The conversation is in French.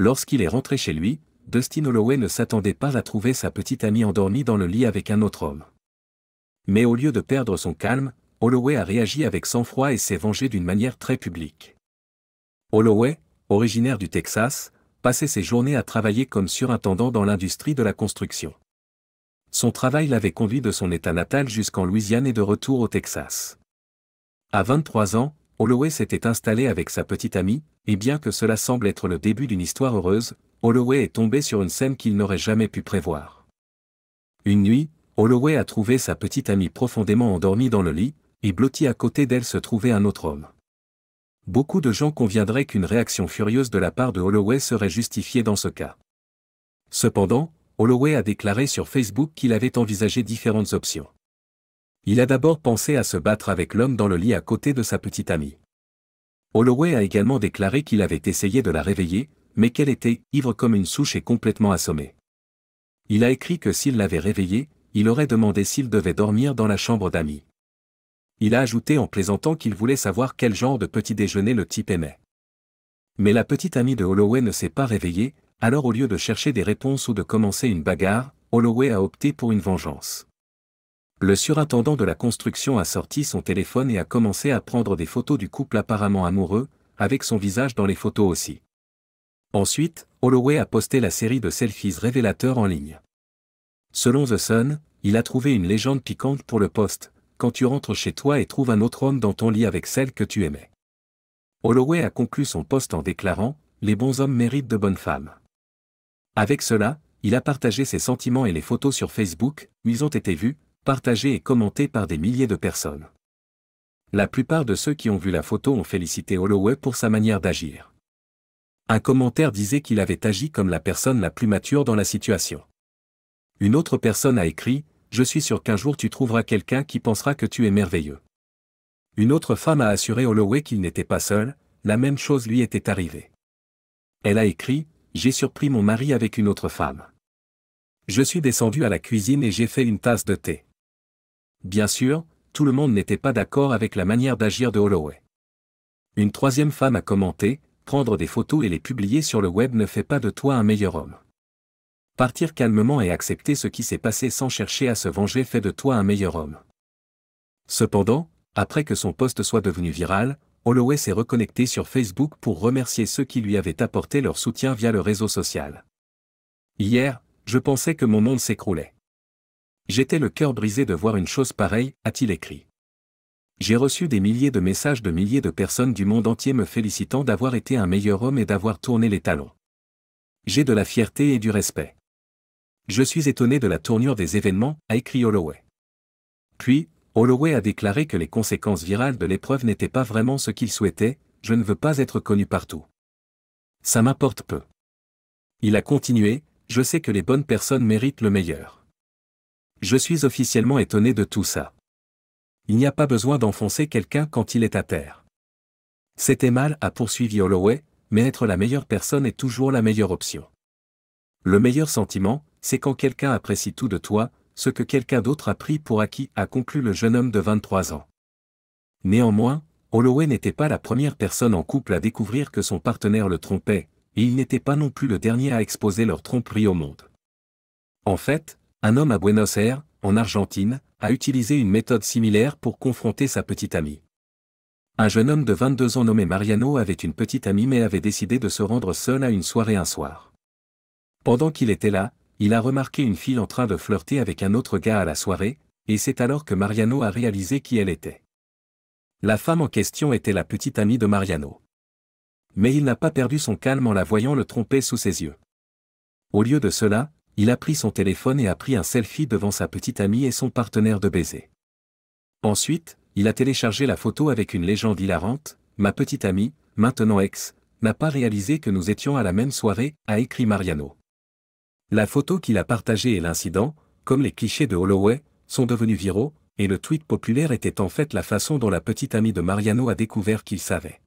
Lorsqu'il est rentré chez lui, Dustin Holloway ne s'attendait pas à trouver sa petite amie endormie dans le lit avec un autre homme. Mais au lieu de perdre son calme, Holloway a réagi avec sang-froid et s'est vengé d'une manière très publique. Holloway, originaire du Texas, passait ses journées à travailler comme surintendant dans l'industrie de la construction. Son travail l'avait conduit de son état natal jusqu'en Louisiane et de retour au Texas. À 23 ans, Holloway s'était installé avec sa petite amie, et bien que cela semble être le début d'une histoire heureuse, Holloway est tombé sur une scène qu'il n'aurait jamais pu prévoir. Une nuit, Holloway a trouvé sa petite amie profondément endormie dans le lit, et blotti à côté d'elle se trouvait un autre homme. Beaucoup de gens conviendraient qu'une réaction furieuse de la part de Holloway serait justifiée dans ce cas. Cependant, Holloway a déclaré sur Facebook qu'il avait envisagé différentes options. Il a d'abord pensé à se battre avec l'homme dans le lit à côté de sa petite amie. Holloway a également déclaré qu'il avait essayé de la réveiller, mais qu'elle était ivre comme une souche et complètement assommée. Il a écrit que s'il l'avait réveillée, il aurait demandé s'il devait dormir dans la chambre d'amis. Il a ajouté en plaisantant qu'il voulait savoir quel genre de petit déjeuner le type aimait. Mais la petite amie de Holloway ne s'est pas réveillée, alors au lieu de chercher des réponses ou de commencer une bagarre, Holloway a opté pour une vengeance. Le surintendant de la construction a sorti son téléphone et a commencé à prendre des photos du couple apparemment amoureux, avec son visage dans les photos aussi. Ensuite, Holloway a posté la série de selfies révélateurs en ligne. Selon The Sun, il a trouvé une légende piquante pour le poste, quand tu rentres chez toi et trouves un autre homme dans ton lit avec celle que tu aimais. Holloway a conclu son poste en déclarant Les bons hommes méritent de bonnes femmes. Avec cela, il a partagé ses sentiments et les photos sur Facebook, où ils ont été vus, partagé et commenté par des milliers de personnes. La plupart de ceux qui ont vu la photo ont félicité Holloway pour sa manière d'agir. Un commentaire disait qu'il avait agi comme la personne la plus mature dans la situation. Une autre personne a écrit Je suis sûr qu'un jour tu trouveras quelqu'un qui pensera que tu es merveilleux. Une autre femme a assuré Holloway qu'il n'était pas seul, la même chose lui était arrivée. Elle a écrit J'ai surpris mon mari avec une autre femme. Je suis descendu à la cuisine et j'ai fait une tasse de thé. Bien sûr, tout le monde n'était pas d'accord avec la manière d'agir de Holloway. Une troisième femme a commenté, prendre des photos et les publier sur le web ne fait pas de toi un meilleur homme. Partir calmement et accepter ce qui s'est passé sans chercher à se venger fait de toi un meilleur homme. Cependant, après que son poste soit devenu viral, Holloway s'est reconnecté sur Facebook pour remercier ceux qui lui avaient apporté leur soutien via le réseau social. Hier, je pensais que mon monde s'écroulait. J'étais le cœur brisé de voir une chose pareille, a-t-il écrit. J'ai reçu des milliers de messages de milliers de personnes du monde entier me félicitant d'avoir été un meilleur homme et d'avoir tourné les talons. J'ai de la fierté et du respect. Je suis étonné de la tournure des événements, a écrit Holloway. Puis, Holloway a déclaré que les conséquences virales de l'épreuve n'étaient pas vraiment ce qu'il souhaitait, je ne veux pas être connu partout. Ça m'importe peu. Il a continué, je sais que les bonnes personnes méritent le meilleur. Je suis officiellement étonné de tout ça. Il n'y a pas besoin d'enfoncer quelqu'un quand il est à terre. C'était mal, à poursuivre Holloway, mais être la meilleure personne est toujours la meilleure option. Le meilleur sentiment, c'est quand quelqu'un apprécie tout de toi, ce que quelqu'un d'autre a pris pour acquis, a conclu le jeune homme de 23 ans. Néanmoins, Holloway n'était pas la première personne en couple à découvrir que son partenaire le trompait, et il n'était pas non plus le dernier à exposer leur tromperie au monde. En fait, un homme à Buenos Aires, en Argentine, a utilisé une méthode similaire pour confronter sa petite amie. Un jeune homme de 22 ans nommé Mariano avait une petite amie mais avait décidé de se rendre seul à une soirée un soir. Pendant qu'il était là, il a remarqué une fille en train de flirter avec un autre gars à la soirée, et c'est alors que Mariano a réalisé qui elle était. La femme en question était la petite amie de Mariano. Mais il n'a pas perdu son calme en la voyant le tromper sous ses yeux. Au lieu de cela, il a pris son téléphone et a pris un selfie devant sa petite amie et son partenaire de baiser. Ensuite, il a téléchargé la photo avec une légende hilarante, Ma petite amie, maintenant ex, n'a pas réalisé que nous étions à la même soirée, a écrit Mariano. La photo qu'il a partagée et l'incident, comme les clichés de Holloway, sont devenus viraux, et le tweet populaire était en fait la façon dont la petite amie de Mariano a découvert qu'il savait.